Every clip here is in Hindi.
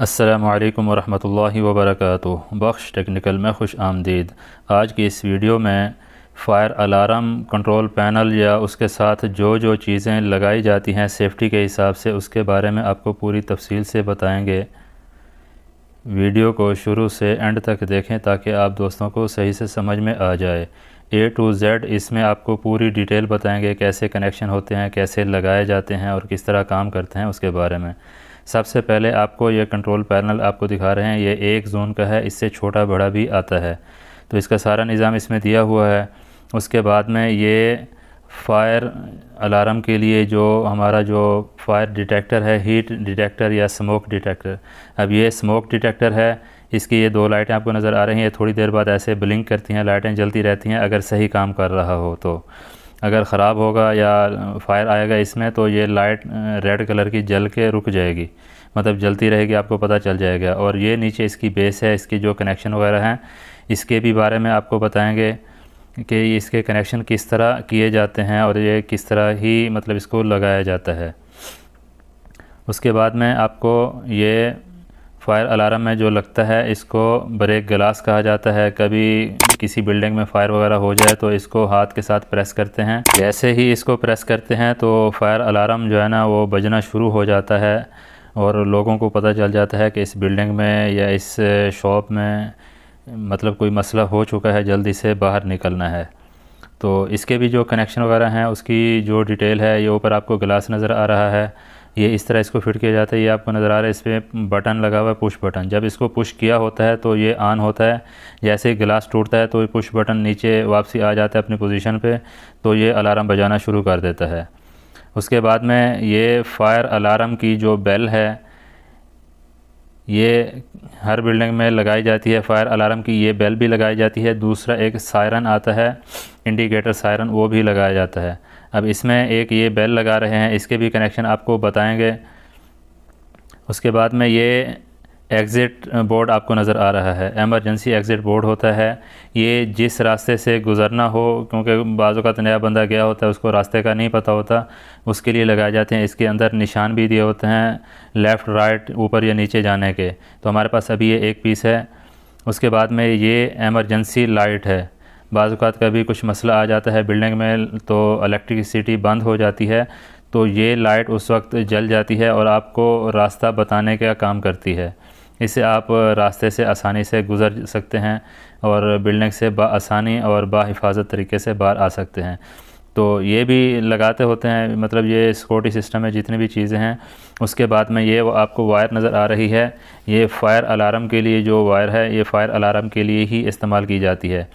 असलकम वरहमल वबरक बख्श टेक्निकल में खुश आमदीद आज की इस वीडियो में फ़ायर अलार्म कंट्रोल पैनल या उसके साथ जो जो चीज़ें लगाई जाती हैं सेफ़्टी के हिसाब से उसके बारे में आपको पूरी तफसील से बताएंगे वीडियो को शुरू से एंड तक देखें ताकि आप दोस्तों को सही से समझ में आ जाए ए टू जेड इसमें आपको पूरी डिटेल बताएंगे कैसे कनेक्शन होते हैं कैसे लगाए जाते हैं और किस तरह काम करते हैं उसके बारे में सबसे पहले आपको ये कंट्रोल पैनल आपको दिखा रहे हैं ये एक जोन का है इससे छोटा बड़ा भी आता है तो इसका सारा निज़ाम इसमें दिया हुआ है उसके बाद में ये फायर अलार्म के लिए जो हमारा जो फायर डिटेक्टर है हीट डिटेक्टर या स्मोक डिटेक्टर अब ये स्मोक डिटेक्टर है इसकी ये दो लाइटें आपको नज़र आ रही हैं थोड़ी देर बाद ऐसे ब्लिंक करती हैं लाइटें जलती रहती हैं अगर सही काम कर रहा हो तो अगर ख़राब होगा या फायर आएगा इसमें तो ये लाइट रेड कलर की जल के रुक जाएगी मतलब जलती रहेगी आपको पता चल जाएगा और ये नीचे इसकी बेस है इसकी जो कनेक्शन वगैरह हैं इसके भी बारे में आपको बताएंगे कि इसके कनेक्शन किस तरह किए जाते हैं और ये किस तरह ही मतलब इसको लगाया जाता है उसके बाद में आपको ये फायर अलार्म में जो लगता है इसको ब्रेक ग्लास कहा जाता है कभी किसी बिल्डिंग में फायर वगैरह हो जाए तो इसको हाथ के साथ प्रेस करते हैं जैसे ही इसको प्रेस करते हैं तो फायर अलार्म जो है ना वो बजना शुरू हो जाता है और लोगों को पता चल जाता है कि इस बिल्डिंग में या इस शॉप में मतलब कोई मसला हो चुका है जल्दी से बाहर निकलना है तो इसके भी जो कनेक्शन वगैरह हैं उसकी जो डिटेल है ये ऊपर आपको ग्लास नज़र आ रहा है ये इस तरह इसको फिट किया जाता है ये आपको नज़र आ रहा है इस पर बटन लगा हुआ है पुश बटन जब इसको पुश किया होता है तो ये ऑन होता है जैसे ही गिलास टूटता है तो ये पुश बटन नीचे वापसी आ जाता है अपनी पोजीशन पे तो ये अलार्म बजाना शुरू कर देता है उसके बाद में ये फायर अलार्म की जो बेल है ये हर बिल्डिंग में लगाई जाती है फायर अलार्म की ये बेल भी लगाई जाती है दूसरा एक सायरन आता है इंडिकेटर सायरन वो भी लगाया जाता है अब इसमें एक ये बेल लगा रहे हैं इसके भी कनेक्शन आपको बताएंगे उसके बाद में ये एग्ज़िट बोर्ड आपको नज़र आ रहा है एमरजेंसी एग्ज़िट बोर्ड होता है ये जिस रास्ते से गुज़रना हो क्योंकि बाज़ों का तो नया बंदा गया होता है उसको रास्ते का नहीं पता होता उसके लिए लगाए जाते हैं इसके अंदर निशान भी दिए होते हैं लेफ़्ट राइट ऊपर या नीचे जाने के तो हमारे पास अभी ये एक पीस है उसके बाद में ये एमरजेंसी लाइट है बाज़ात का भी कुछ मसला आ जाता है बिल्डिंग में तो इलेक्ट्रिसिटी बंद हो जाती है तो ये लाइट उस वक्त जल जाती है और आपको रास्ता बताने का काम करती है इसे आप रास्ते से आसानी से गुज़र सकते हैं और बिल्डिंग से आसानी और बाहिफाजत तरीके से बाहर आ सकते हैं तो ये भी लगाते होते हैं मतलब ये सिक्योरिटी सिस्टम है जितनी भी चीज़ें हैं उसके बाद में ये आपको वायर नज़र आ रही है ये फायर अलार्म के लिए जो वायर है ये फायर अलार्म के लिए ही इस्तेमाल की जाती है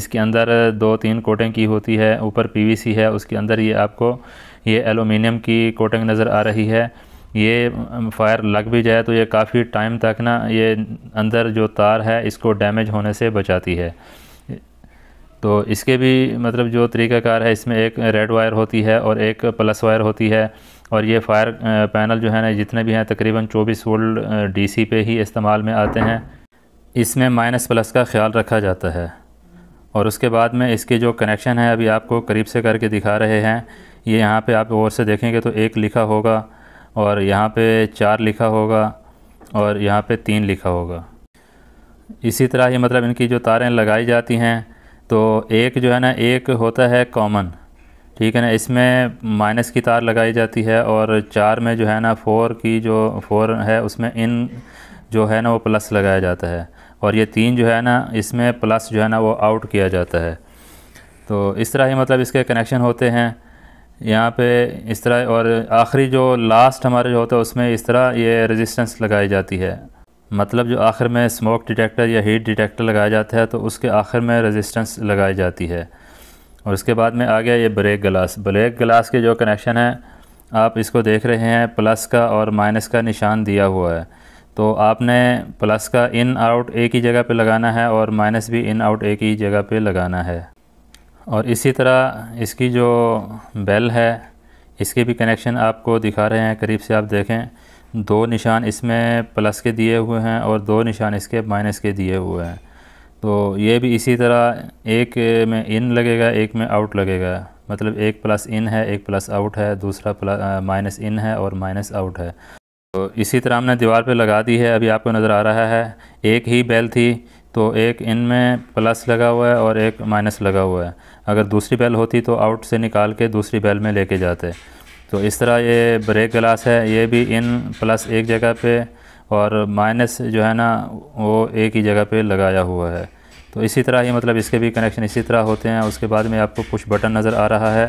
इसके अंदर दो तीन कोटिंग की होती है ऊपर पीवीसी है उसके अंदर ये आपको ये एलुमिनियम की कोटिंग नज़र आ रही है ये फायर लग भी जाए तो ये काफ़ी टाइम तक ना ये अंदर जो तार है इसको डैमेज होने से बचाती है तो इसके भी मतलब जो तरीकाकार है इसमें एक रेड वायर होती है और एक प्लस वायर होती है और ये फायर पैनल जो है ना जितने भी हैं तकरीबन 24 वोल्ट डीसी पे ही इस्तेमाल में आते हैं इसमें माइनस प्लस का ख्याल रखा जाता है और उसके बाद में इसके जो कनेक्शन है अभी आपको करीब से करके दिखा रहे हैं ये यहाँ पे आप और से देखेंगे तो एक लिखा होगा और यहाँ पे चार लिखा होगा और यहाँ पर तीन लिखा होगा इसी तरह ही मतलब इनकी जो तारें लगाई जाती हैं तो एक जो है ना एक होता है कॉमन ठीक है ना इसमें माइनस की तार लगाई जाती है और चार में जो है ना फोर की जो फोर है उसमें इन जो है ना वो प्लस लगाया जाता है और ये तीन जो है ना इसमें प्लस जो है ना वो आउट किया जाता है तो इस तरह ही मतलब इसके कनेक्शन होते हैं यहाँ पे इस तरह और आखिरी जो लास्ट हमारे जो होता है उसमें इस तरह ये रेजिस्टेंस लगाई जाती है मतलब जो आखिर में स्मोक डिटेक्टर या हीट डिटेक्टर लगाया जाता है तो उसके आखिर में रेजिस्टेंस लगाई जाती है और उसके बाद में आ गया ये ब्रेक ग्लास ब्रेक ग्लास के जो कनेक्शन है आप इसको देख रहे हैं प्लस का और माइनस का निशान दिया हुआ है तो आपने प्लस का इन आउट एक ही जगह पे लगाना है और माइनस भी इन आउट एक ही जगह पे लगाना है और इसी तरह इसकी जो बेल है इसके भी कनेक्शन आपको दिखा रहे हैं करीब से आप देखें दो निशान इसमें प्लस के दिए हुए हैं और दो निशान इसके माइनस के दिए हुए हैं तो ये भी इसी तरह एक में इन लगेगा एक में आउट लगेगा मतलब एक प्लस इन है एक प्लस आउट है दूसरा प्लस माइनस इन है और माइनस आउट है तो इसी तरह हमने दीवार पे लगा दी है अभी आपको नज़र आ रहा है एक ही बेल थी तो एक इन में प्लस लगा हुआ है और एक माइनस लगा हुआ है अगर दूसरी बेल होती तो आउट से निकाल के दूसरी बेल में लेके जाते तो इस तरह ये ब्रेक ग्लास है ये भी इन प्लस एक जगह पे और माइनस जो है ना वो एक ही जगह पे लगाया हुआ है तो इसी तरह ही मतलब इसके भी कनेक्शन इसी तरह होते हैं उसके बाद में आपको कुछ बटन नज़र आ रहा है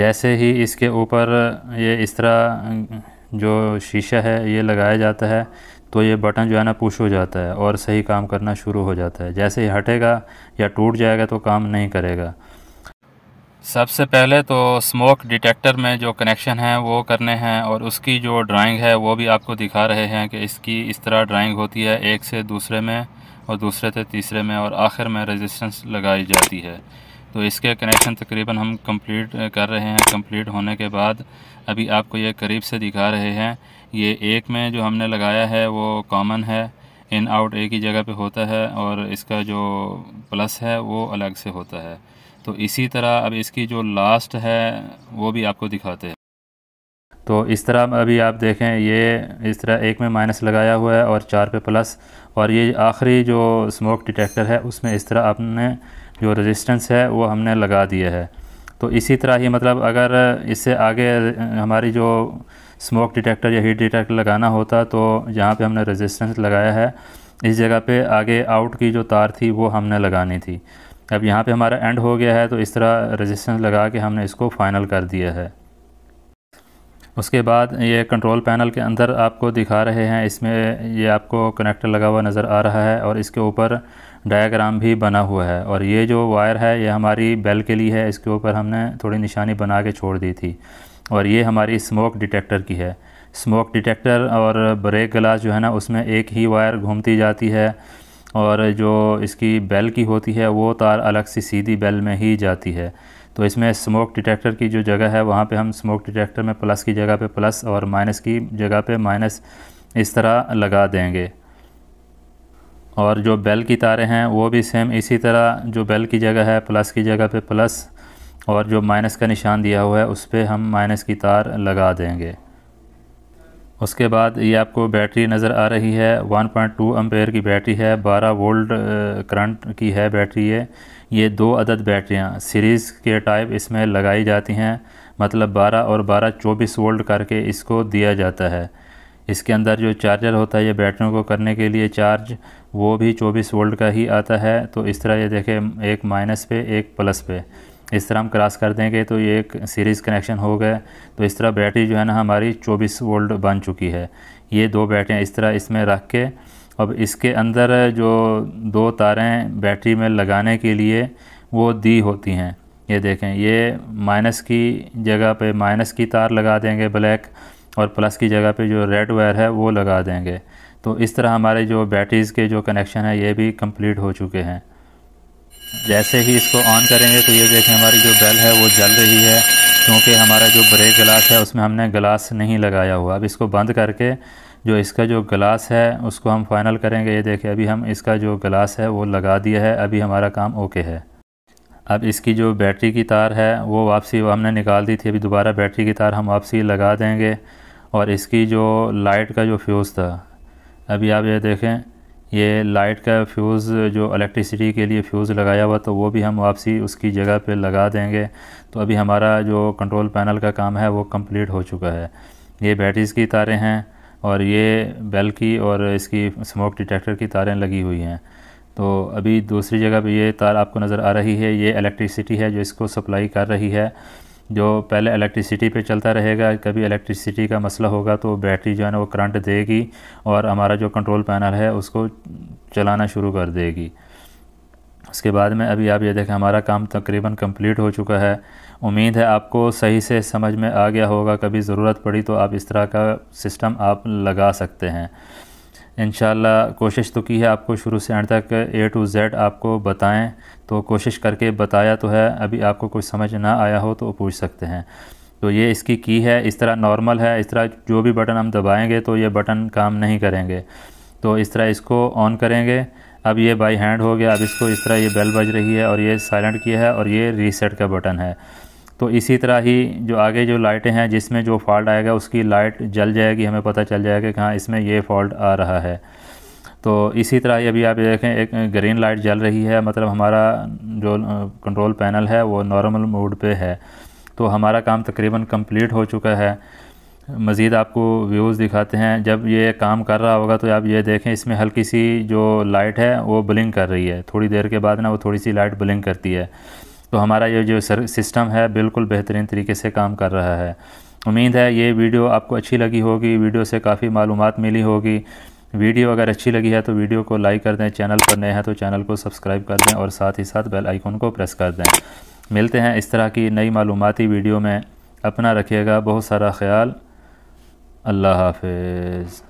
जैसे ही इसके ऊपर ये इस तरह जो शीशा है ये लगाया जाता है तो ये बटन जो है ना पुश हो जाता है और सही काम करना शुरू हो जाता है जैसे ही हटेगा या टूट जाएगा तो काम नहीं करेगा सबसे पहले तो स्मोक डिटेक्टर में जो कनेक्शन है वो करने हैं और उसकी जो ड्राइंग है वो भी आपको दिखा रहे हैं कि इसकी इस तरह ड्राइंग होती है एक से दूसरे में और दूसरे से तीसरे में और आखिर में रेजिस्टेंस लगाई जाती है तो इसके कनेक्शन तकरीबन हम कंप्लीट कर रहे हैं कंप्लीट होने के बाद अभी आपको ये करीब से दिखा रहे हैं ये एक में जो हमने लगाया है वो कॉमन है इन आउट एक ही जगह पे होता है और इसका जो प्लस है वो अलग से होता है तो इसी तरह अब इसकी जो लास्ट है वो भी आपको दिखाते हैं तो इस तरह अभी आप देखें ये इस तरह एक में माइनस लगाया हुआ है और चार पे प्लस और ये आखिरी जो स्मोक डिटेक्टर है उसमें इस तरह आपने जो रेजिस्टेंस है वो हमने लगा दिया है तो इसी तरह ही मतलब अगर इससे आगे हमारी जो स्मोक डिटेक्टर या हीट डिटेक्टर लगाना होता तो यहाँ पे हमने रेजिस्टेंस लगाया है इस जगह पे आगे आउट की जो तार थी वो हमने लगानी थी अब यहाँ पे हमारा एंड हो गया है तो इस तरह रजिस्टेंस लगा के हमने इसको फाइनल कर दिया है उसके बाद ये कंट्रोल पैनल के अंदर आपको दिखा रहे हैं इसमें ये आपको कनेक्टर लगा हुआ नज़र आ रहा है और इसके ऊपर डायग्राम भी बना हुआ है और ये जो वायर है ये हमारी बेल के लिए है इसके ऊपर हमने थोड़ी निशानी बना के छोड़ दी थी और ये हमारी स्मोक डिटेक्टर की है स्मोक डिटेक्टर और ब्रेक ग्लास जो है ना उसमें एक ही वायर घूमती जाती है और जो इसकी बेल की होती है वो तार अलग से सीधी बेल में ही जाती है तो इसमें स्मोक डिटेक्टर की जो जगह है वहाँ पे हम स्मोक डिटेक्टर में प्लस की जगह पे प्लस और माइनस की जगह पे माइनस इस तरह लगा देंगे और जो बेल की तारें हैं वो भी सेम इसी तरह जो बेल की जगह है प्लस की जगह पे प्लस और जो माइनस का निशान दिया हुआ है उस पर हम माइनस की तार लगा देंगे उसके बाद ये आपको बैटरी नज़र आ रही है 1.2 पॉइंट की बैटरी है 12 वोल्ट करंट की है बैटरी ये ये दो अदद बैटरियाँ सीरीज़ के टाइप इसमें लगाई जाती हैं मतलब 12 और 12 24 वोल्ट करके इसको दिया जाता है इसके अंदर जो चार्जर होता है ये बैटरियों को करने के लिए चार्ज वो भी 24 वोल्ट का ही आता है तो इस तरह ये देखें एक माइनस पे एक प्लस पे इस तरह हम क्रॉस कर देंगे तो ये एक सीरीज़ कनेक्शन हो गया तो इस तरह बैटरी जो है ना हमारी 24 वोल्ट बन चुकी है ये दो बैटरियाँ इस तरह इसमें रख के अब इसके अंदर जो दो तारें बैटरी में लगाने के लिए वो दी होती हैं ये देखें ये माइनस की जगह पे माइनस की तार लगा देंगे ब्लैक और प्लस की जगह पे जो रेड वायर है वो लगा देंगे तो इस तरह हमारे जो बैटरीज़ के जो कनेक्शन है ये भी कंप्लीट हो चुके हैं जैसे ही इसको ऑन करेंगे तो ये देखें हमारी जो बेल है वो जल रही है क्योंकि हमारा जो ब्रेक ग्लास है उसमें हमने ग्लास नहीं लगाया हुआ अब इसको बंद करके जो इसका जो ग्लास है उसको हम फाइनल करेंगे ये देखें अभी हम इसका जो ग्लास है वो लगा दिया है अभी हमारा काम ओके है अब इसकी जो बैटरी की तार है वो वापसी वो हमने निकाल दी थी अभी दोबारा बैटरी की तार हम वापसी लगा देंगे और इसकी जो लाइट का जो फ्यूज़ था अभी आप ये देखें ये लाइट का फ्यूज़ जो इलेक्ट्रिसिटी के लिए फ़्यूज़ लगाया हुआ तो वो भी हम वापसी उसकी जगह पे लगा देंगे तो अभी हमारा जो कंट्रोल पैनल का काम है वो कंप्लीट हो चुका है ये बैटरीज़ की तारें हैं और ये बेल की और इसकी स्मोक डिटेक्टर की तारें लगी हुई हैं तो अभी दूसरी जगह पे ये तार आपको नज़र आ रही है ये इलेक्ट्रिसिटी है जो इसको सप्लाई कर रही है जो पहले इलेक्ट्रिसिटी पे चलता रहेगा कभी इलेक्ट्रिसिटी का मसला होगा तो बैटरी जो है ना वो करंट देगी और हमारा जो कंट्रोल पैनल है उसको चलाना शुरू कर देगी उसके बाद में अभी आप ये देखें हमारा काम तकरीबन कंप्लीट हो चुका है उम्मीद है आपको सही से समझ में आ गया होगा कभी ज़रूरत पड़ी तो आप इस तरह का सिस्टम आप लगा सकते हैं इन कोशिश तो की है आपको शुरू से एंड तक ए टू ज़ेड आपको बताएं तो कोशिश करके बताया तो है अभी आपको कुछ समझ ना आया हो तो पूछ सकते हैं तो ये इसकी की है इस तरह नॉर्मल है इस तरह जो भी बटन हम दबाएंगे तो ये बटन काम नहीं करेंगे तो इस तरह इसको ऑन करेंगे अब ये बाई हैंड हो गया अब इसको इस तरह ये बेल बज रही है और ये साइलेंट किया है और ये रीसेट का बटन है तो इसी तरह ही जो आगे जो लाइटें हैं जिसमें जो फॉल्ट आएगा उसकी लाइट जल जाएगी हमें पता चल जाएगा कि हाँ इसमें ये फॉल्ट आ रहा है तो इसी तरह ही अभी आप देखें एक ग्रीन लाइट जल रही है मतलब हमारा जो कंट्रोल पैनल है वो नॉर्मल मोड पे है तो हमारा काम तकरीबन कंप्लीट हो चुका है मज़ीद आपको व्यूज़ दिखाते हैं जब ये काम कर रहा होगा तो आप ये देखें इसमें हल्की सी जो लाइट है वो ब्लिंक कर रही है थोड़ी देर के बाद ना वो थोड़ी सी लाइट ब्लिंक करती है तो हमारा ये जो सिस्टम है बिल्कुल बेहतरीन तरीके से काम कर रहा है उम्मीद है ये वीडियो आपको अच्छी लगी होगी वीडियो से काफ़ी मालूम मिली होगी वीडियो अगर अच्छी लगी है तो वीडियो को लाइक कर दें चैनल पर नए हैं तो चैनल को सब्सक्राइब कर दें और साथ ही साथ बेल आइकन को प्रेस कर दें मिलते हैं इस तरह की नई मालूमती वीडियो में अपना रखिएगा बहुत सारा ख्याल अल्लाह हाफिज़